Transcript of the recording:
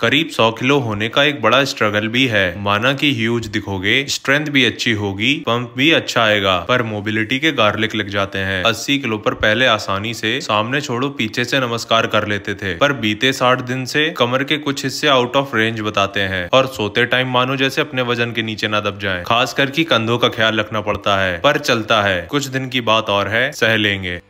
करीब 100 किलो होने का एक बड़ा स्ट्रगल भी है माना कि ह्यूज दिखोगे स्ट्रेंथ भी अच्छी होगी पंप भी अच्छा आएगा पर मोबिलिटी के गार्लिक लग जाते हैं 80 किलो पर पहले आसानी से सामने छोड़ो पीछे से नमस्कार कर लेते थे पर बीते 60 दिन से कमर के कुछ हिस्से आउट ऑफ रेंज बताते हैं और सोते टाइम मानो जैसे अपने वजन के नीचे ना दब जाए खास करके कंधों का ख्याल रखना पड़ता है पर चलता है कुछ दिन की बात और है सह लेंगे